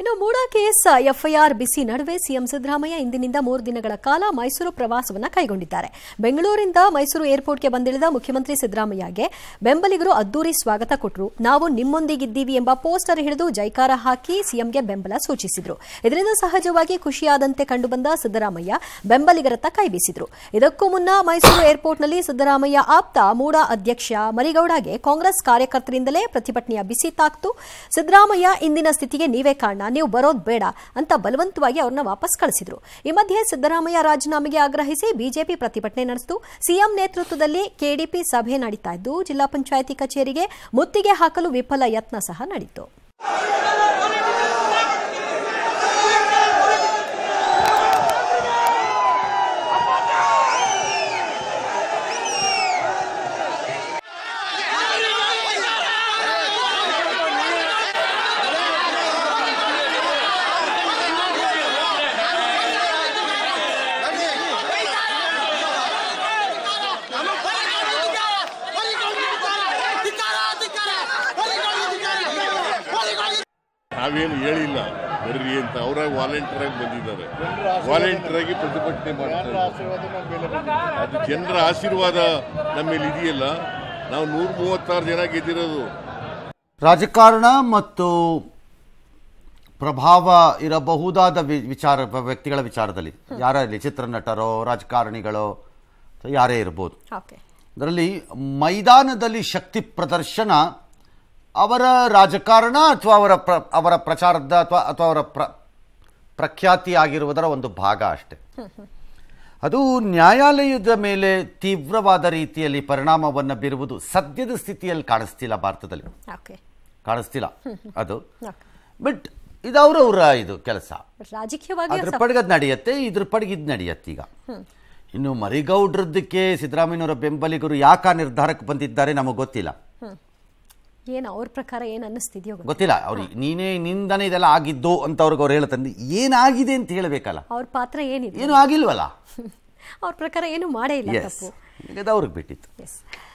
ಇನ್ನು MUDA case FIR ಬಿಸಿ ನಡುವೆ CM Siddaramaiah ಇಂದಿನಿಂದ ಮೂರು ದಿನಗಳ ಕಾಲ ಮೈಸೂರು ಪ್ರವಾಸವನ್ನು ಕೈಗೊಂಡಿದ್ದಾರೆ ಬೆಂಗಳೂರಿಂದ ಮೈಸೂರು ಏರ್ಪೋರ್ಟ್ಗೆ ಬಂದಿಳಿದ ಮುಖ್ಯಮಂತ್ರಿ ಸಿದ್ದರಾಮಯ್ಯಗೆ ಬೆಂಬಲಿಗರು ಅದ್ದೂರಿ ಸ್ವಾಗತ ಕೊಟ್ಟರು ನಾವು ನಿಮ್ಮೊಂದಿಗಿದ್ದೀವಿ ಎಂಬ ಪೋಸ್ಟರ್ ಹಿಡಿದು ಜೈಕಾರ ಹಾಕಿ ಸಿಎಂಗೆ ಬೆಂಬಲ ಸೂಚಿಸಿದರು ಇದರಿಂದ ಸಹಜವಾಗಿ ಖುಷಿಯಾದಂತೆ ಕಂಡುಬಂದ ಸಿದ್ದರಾಮಯ್ಯ ಬೆಂಬಲಿಗರತ್ತ ಕೈಬೀಸಿದರು ಇದಕ್ಕೂ ಮುನ್ನ ಮೈಸೂರು ಏರ್ಪೋರ್ಟ್ನಲ್ಲಿ ಸಿದ್ದರಾಮಯ್ಯ ಆಪ್ತ ಮೂಡಾ ಅಧ್ಯಕ್ಷ ಮರಿಗೌಡಗೆ ಕಾಂಗ್ರೆಸ್ ಕಾರ್ಯಕರ್ತರಿಂದಲೇ ಪ್ರತಿಭಟನೆಯ ಬಿಸಿ ತಾಕ್ತು ಸಿದ್ದರಾಮಯ್ಯ ಇಂದಿನ ಸ್ಥಿತಿಗೆ ನೀವೇ ಕಾರಣ ನೀವು ಬರೋದು ಬೇಡ ಅಂತ ಬಲವಂತವಾಗಿ ಅವ್ರನ್ನ ವಾಪಸ್ ಕಳಿಸಿದ್ರು ಈ ಮಧ್ಯೆ ಸಿದ್ದರಾಮಯ್ಯ ರಾಜೀನಾಮೆಗೆ ಆಗ್ರಹಿಸಿ ಬಿಜೆಪಿ ಪ್ರತಿಭಟನೆ ನಡೆಸಿತು ಸಿಎಂ ನೇತೃತ್ವದಲ್ಲಿ ಕೆಡಿಪಿ ಸಭೆ ನಡೀತಾ ಇದ್ದು ಜಿಲ್ಲಾ ಪಂಚಾಯಿತಿ ಕಚೇರಿಗೆ ಮುತ್ತಿಗೆ ಹಾಕಲು ವಿಫಲ ಯತ್ನ ಸಹ ನಡೆಯಿತು ನಾವೇನು ಹೇಳಿಲ್ಲ ಬರ್ರಿ ಅಂತ ಅವರ ವಾಲಂಟಿಯರ್ ಆಗಿ ಬಂದಿದ್ದಾರೆ ವಾಲಂಟಿಯರ್ ಆಗಿ ಪ್ರತಿಭಟನೆ ಮಾಡ್ತಾರೆ ಜನರ ಆಶೀರ್ವಾದ ನಮ್ಮಲ್ಲಿ ಇದೆಯಲ್ಲ ನಾವು ನೂರ ಮೂವತ್ತಾರು ಜನ ಗೆದ್ದಿರೋದು ರಾಜಕಾರಣ ಮತ್ತು ಪ್ರಭಾವ ಇರಬಹುದಾದ ವಿಚಾರ ವ್ಯಕ್ತಿಗಳ ವಿಚಾರದಲ್ಲಿ ಯಾರೇ ಚಿತ್ರ ಚಿತ್ರನಟರೋ ರಾಜಕಾರಣಿಗಳೋ ಯಾರೇ ಇರ್ಬೋದು ಅದರಲ್ಲಿ ಮೈದಾನದಲ್ಲಿ ಶಕ್ತಿ ಪ್ರದರ್ಶನ ಅವರ ರಾಜಕಾರಣ ಅಥವಾ ಅವರ ಪ್ರ ಅವರ ಪ್ರಚಾರದ ಅಥವಾ ಅಥವಾ ಅವರ ಪ್ರ ಪ್ರಖ್ಯಾತಿ ಆಗಿರುವುದರ ಒಂದು ಭಾಗ ಅಷ್ಟೆ ಅದು ನ್ಯಾಯಾಲಯದ ಮೇಲೆ ತೀವ್ರವಾದ ರೀತಿಯಲ್ಲಿ ಪರಿಣಾಮವನ್ನು ಬೀರುವುದು ಸದ್ಯದ ಸ್ಥಿತಿಯಲ್ಲಿ ಕಾಣಿಸ್ತಿಲ್ಲ ಭಾರತದಲ್ಲಿ ಕಾಣಿಸ್ತಿಲ್ಲ ಅದು ಬಟ್ ಇದು ಅವರವರ ಇದು ಕೆಲಸ ರಾಜಕೀಯವಾಗಿ ನಡೆಯುತ್ತೆ ಇದ್ರ ಪಡೆಗೆ ನಡೆಯತ್ತೆ ನಡೆಯುತ್ತೆ ಈಗ ಇನ್ನು ಮರಿಗೌಡ್ರದ್ದಕ್ಕೆ ಸಿದ್ದರಾಮಯ್ಯನವರ ಬೆಂಬಲಿಗರು ಯಾಕೆ ನಿರ್ಧಾರಕ್ಕೆ ಬಂದಿದ್ದಾರೆ ನಮಗೆ ಗೊತ್ತಿಲ್ಲ ಏನು ಅವ್ರ ಪ್ರಕಾರ ಏನು ಅನ್ನಿಸ್ತಿದೆಯೋ ಗೊತ್ತಿಲ್ಲ ಅವ್ರಿ ನೀನೇ ನಿಂದನೇ ಇದೆಲ್ಲ ಆಗಿದ್ದು ಅಂತ ಅವ್ರಿಗೆ ಅವ್ರು ಹೇಳ್ತಂದು ಏನಾಗಿದೆ ಅಂತ ಹೇಳಬೇಕಲ್ಲ ಅವ್ರ ಪಾತ್ರ ಏನಿದೆ ಏನು ಆಗಿಲ್ವಲ್ಲ ಅವ್ರ ಪ್ರಕಾರ ಏನು ಮಾಡೇ ಇಲ್ಲ ಅವ್ರಿಗೆ ಬಿಟ್ಟಿತ್ತು